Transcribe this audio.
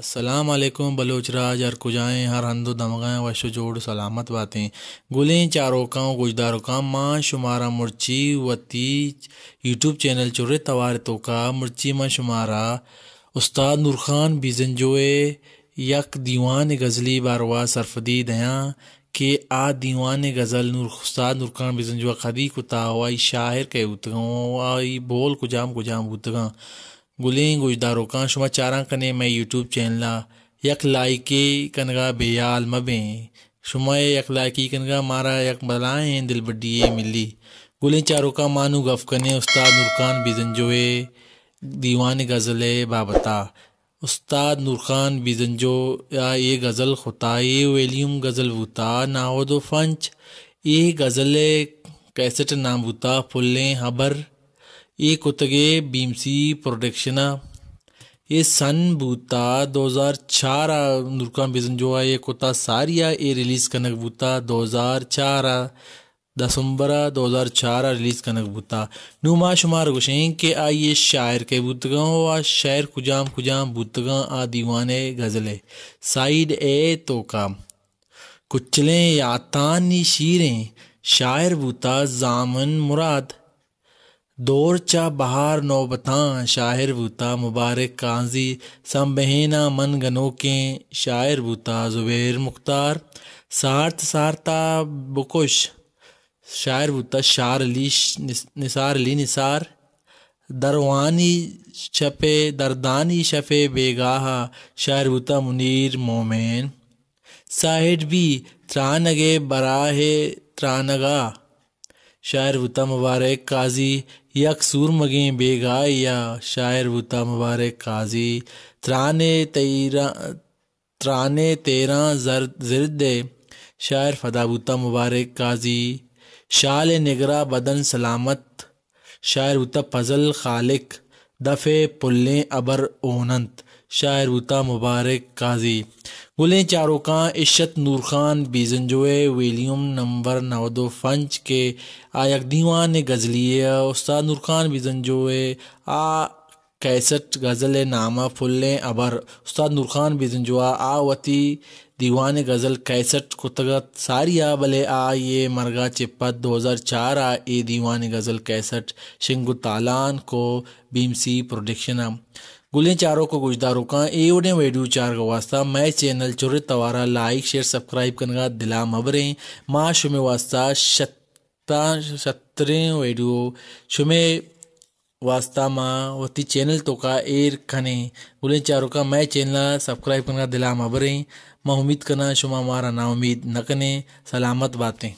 असलकम बलोच राज कुजाएँ हर हंदो दमगाएँ वशो जोड़ सलामत बातें गुलें चारों गुजदारो का माँ शुमारा मुर्ची वती यूट्यूब चैनल चुरे तवार तो का मुर्ची माँ शुमारा उस्ताद बिजन बिजनजोए यक दीवान गज़ली बारवा सरफदी दया के आ दीवान गज़ल नूर उस्ताद बिजन बिजनजुआ खदी कुता हुआ शाहिर के उतगा बोल कुजाम कुजाम उतगा गुलें गुजदारों का शुमा चारा कने मैं यूट्यूब चैनला यक लाइके कनगा बेयाल मबे शुमा यक लाइकी कनगा मारा यक बलाएँ दिल बडिए मिली गुलें चारों का मानू गफ कने उस्ताद नूरखान बिजनजोए दीवान गज़ल बाबता उस्ताद नूरखान बिजनजो या ये गज़ल खुता ये वेलियम गज़ल नाहो दो फंच ये गज़ल कैसेट नाम वुता फुल्लें हबर ಈ ಕುತ್ತಗೆ ಭೀಮ್ಸಿ प्रोडक्शन ये सन बूता 2004 नुरका बिजन जो है ये कोता सारिया ये रिलीज कनक बूता 2004 दसंबर 2004 रिलीज कनक बूता नुमा शुमार गुशें के आइए शायर के बूतगा व शायर कुजाम कुजाम बूतगा आ दीवान गज़लें साइड ए तो काम कुचलें या तानी शीरें शायर बूता जामन मुराद दौर चा बहार नौबतां शायर बूता मुबारक कांजी संबहेना मन गनो के शायर बूता जुबेर मुख्तार सार्थ सारता बुकुश शायर बूता शार अली निसार अली निसार दरवानी शफे दरदानी शफे बेगाह शायर बूता मुनीर मोमेन साहिड भी त्रानगे बराहे त्रानगा शायर वता मुबारक काजी मगे बेगा या शायर वता मुबारक काजी त्राने तेरा त्राने तेरा जर जरद शायर फदाबूता मुबारक काजी शाल निगरा बदन सलामत शायर उत फजल खालिक दफ़े पुल्ले अबर ओनंत शायर उता मुबारक काजी गुलें चारों का इशत नूर खान बीजनजोए विलियम नंबर नवदो फंच के आयक दीवान गज़लिए उस्ताद नूर खान बीजनजोए आ कैसट गज़ल नामा फुल्ले अबर उस्ताद नूरखान बिजनजुआ आवती दीवान गज़ल कैसट कुतगत सारिया बले आ ये मरगा चिपत दो हज़ार चार आ ये दीवान गज़ल कैसट शिंगु तालान को बीमसी प्रोडक्शन गुलें चारों को गुजदा रुका ए उड़े वेडियो चार का वास्ता मैं चैनल चुर तवारा लाइक शेयर सब्सक्राइब करना दिला मबरें माँ शुमे वास्ता शत्ता शत्रें वेडियो शुमे वास्ता वास्तामा वती तो का एर खाने चारों का मैं चैनल सब्सक्राइब करना दिला हम मैं उम्मीद करना शुमा मारा ना उम्मीद नकने सलामत बातें